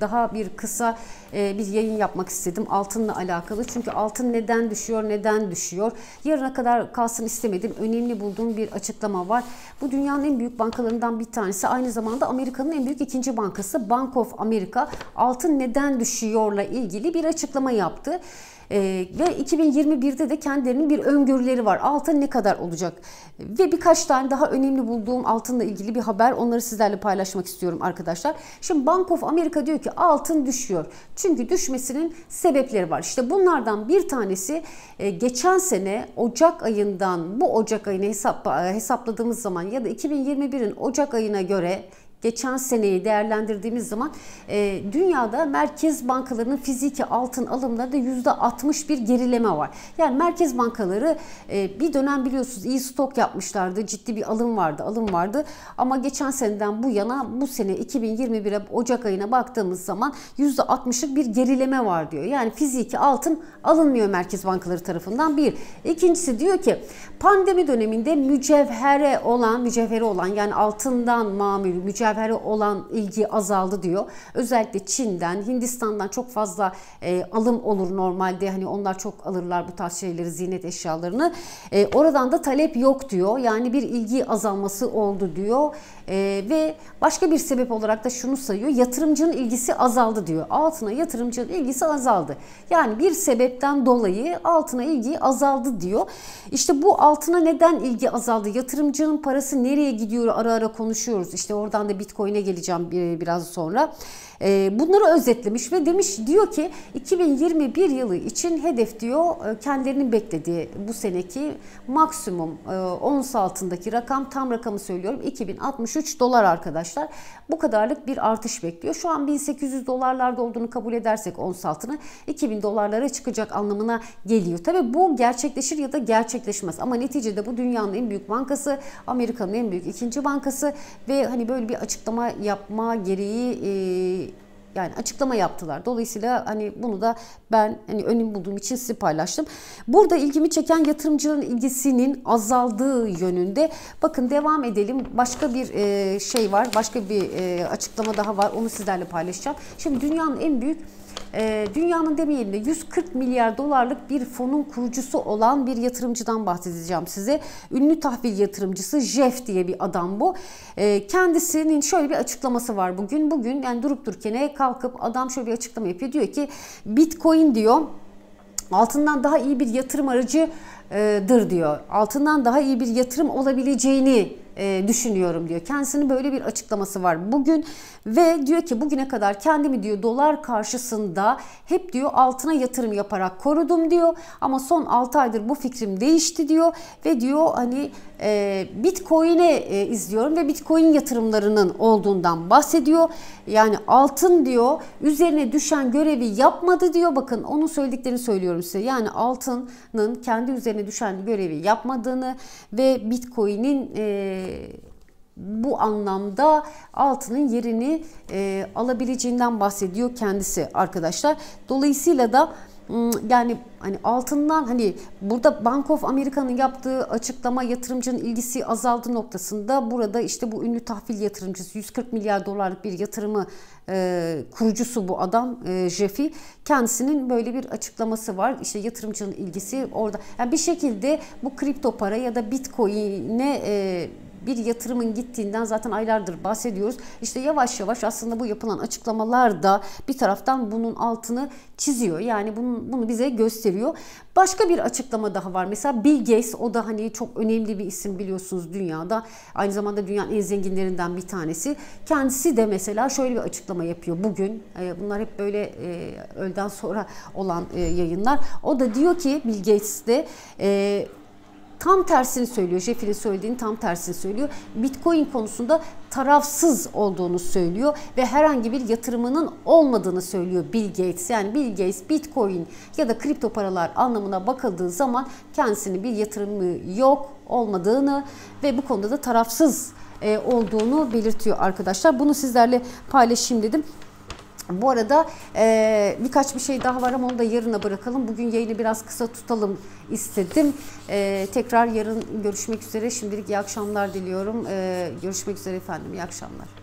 daha bir kısa e, bir yayın yapmak istedim altınla alakalı. Çünkü altın neden düşüyor, neden düşüyor? Yarına kadar kalsın istemedim. Önemli bulduğum bir açıklama var. Bu dünyanın en büyük bankalarından bir tanesi. Aynı zamanda Amerika'nın en büyük ikinci bankası Bank of America. Altın neden düşüyorla ilgili bir açıklama yaptı. Ee, ve 2021'de de kendilerinin bir öngörüleri var. Altın ne kadar olacak? Ve birkaç tane daha önemli bulduğum altınla ilgili bir haber. Onları sizlerle paylaşmak istiyorum arkadaşlar. Şimdi Bank of America diyor ki ki altın düşüyor. Çünkü düşmesinin sebepleri var. İşte bunlardan bir tanesi e, geçen sene Ocak ayından bu Ocak ayını e, hesapladığımız zaman ya da 2021'in Ocak ayına göre geçen seneyi değerlendirdiğimiz zaman e, dünyada merkez bankalarının fiziki altın alımlarında %60 bir gerileme var. Yani merkez bankaları e, bir dönem biliyorsunuz iyi stok yapmışlardı. Ciddi bir alım vardı, alım vardı. Ama geçen seneden bu yana bu sene 2021'e Ocak ayına baktığımız zaman %60'lık bir gerileme var diyor. Yani fiziki altın alınmıyor merkez bankaları tarafından bir. İkincisi diyor ki pandemi döneminde mücevhere olan, mücevheri olan yani altından mamül, mücevher mücevhere olan ilgi azaldı diyor. Özellikle Çin'den, Hindistan'dan çok fazla e, alım olur normalde. Hani onlar çok alırlar bu tarz şeyleri, ziynet eşyalarını. E, oradan da talep yok diyor. Yani bir ilgi azalması oldu diyor. E, ve başka bir sebep olarak da şunu sayıyor. Yatırımcının ilgisi azaldı diyor. Altına yatırımcının ilgisi azaldı. Yani bir sebepten dolayı altına ilgi azaldı diyor. İşte bu altına neden ilgi azaldı? Yatırımcının parası nereye gidiyor ara ara konuşuyoruz. İşte oradan da Bitcoin'e geleceğim biraz sonra. E, bunları özetlemiş ve demiş diyor ki 2021 yılı için hedef diyor e, kendilerinin beklediği bu seneki maksimum e, ons altındaki rakam tam rakamı söylüyorum 2063 dolar arkadaşlar. Bu kadarlık bir artış bekliyor. Şu an 1800 dolarlarda olduğunu kabul edersek ons altını 2000 dolarlara çıkacak anlamına geliyor. Tabi bu gerçekleşir ya da gerçekleşmez ama neticede bu dünyanın en büyük bankası Amerika'nın en büyük ikinci bankası ve hani böyle bir açıklama yapma gereği e, yani açıklama yaptılar. Dolayısıyla hani bunu da ben hani önüm bulduğum için sizi paylaştım. Burada ilgimi çeken yatırımcının ilgisinin azaldığı yönünde. Bakın devam edelim. Başka bir e, şey var. Başka bir e, açıklama daha var. Onu sizlerle paylaşacağım. Şimdi dünyanın en büyük ee, dünyanın demeyelim de 140 milyar dolarlık bir fonun kurucusu olan bir yatırımcıdan bahsedeceğim size. Ünlü tahvil yatırımcısı Jeff diye bir adam bu. Ee, kendisinin şöyle bir açıklaması var bugün. Bugün yani durup dururken kalkıp adam şöyle bir açıklama yapıyor. Diyor ki Bitcoin diyor altından daha iyi bir yatırım aracıdır diyor. Altından daha iyi bir yatırım olabileceğini e, düşünüyorum diyor. Kendisinin böyle bir açıklaması var bugün ve diyor ki bugüne kadar kendimi diyor dolar karşısında hep diyor altına yatırım yaparak korudum diyor ama son 6 aydır bu fikrim değişti diyor ve diyor hani e, Bitcoin'e e, izliyorum ve Bitcoin yatırımlarının olduğundan bahsediyor. Yani altın diyor üzerine düşen görevi yapmadı diyor. Bakın onun söylediklerini söylüyorum size. Yani altının kendi üzerine düşen görevi yapmadığını ve Bitcoin'in e, bu anlamda altının yerini e, alabileceğinden bahsediyor kendisi arkadaşlar. Dolayısıyla da yani hani altından hani burada Bank of America'nın yaptığı açıklama yatırımcının ilgisi azaldı noktasında burada işte bu ünlü tahvil yatırımcısı 140 milyar dolarlık bir yatırımı e, kurucusu bu adam e, Jeffy kendisinin böyle bir açıklaması var işte yatırımcının ilgisi orada yani bir şekilde bu kripto para ya da bitcoin'e e, bir yatırımın gittiğinden zaten aylardır bahsediyoruz. İşte yavaş yavaş aslında bu yapılan açıklamalar da bir taraftan bunun altını çiziyor. Yani bunu, bunu bize gösteriyor. Başka bir açıklama daha var. Mesela Bill Gates o da hani çok önemli bir isim biliyorsunuz dünyada. Aynı zamanda dünyanın en zenginlerinden bir tanesi. Kendisi de mesela şöyle bir açıklama yapıyor bugün. E, bunlar hep böyle e, öğleden sonra olan e, yayınlar. O da diyor ki Bill Gates de tam tersini söylüyor. Jeffy'nin söylediğinin tam tersini söylüyor. Bitcoin konusunda tarafsız olduğunu söylüyor ve herhangi bir yatırımının olmadığını söylüyor Bill Gates. Yani Bill Gates Bitcoin ya da kripto paralar anlamına bakıldığı zaman kendisinin bir yatırımı yok olmadığını ve bu konuda da tarafsız e, olduğunu belirtiyor arkadaşlar. Bunu sizlerle paylaşayım dedim. Bu arada e, birkaç bir şey daha var ama onu da yarına bırakalım. Bugün yayını biraz kısa tutalım istedim. E, tekrar yarın görüşmek üzere. Şimdilik iyi akşamlar diliyorum. E, görüşmek üzere efendim. İyi akşamlar.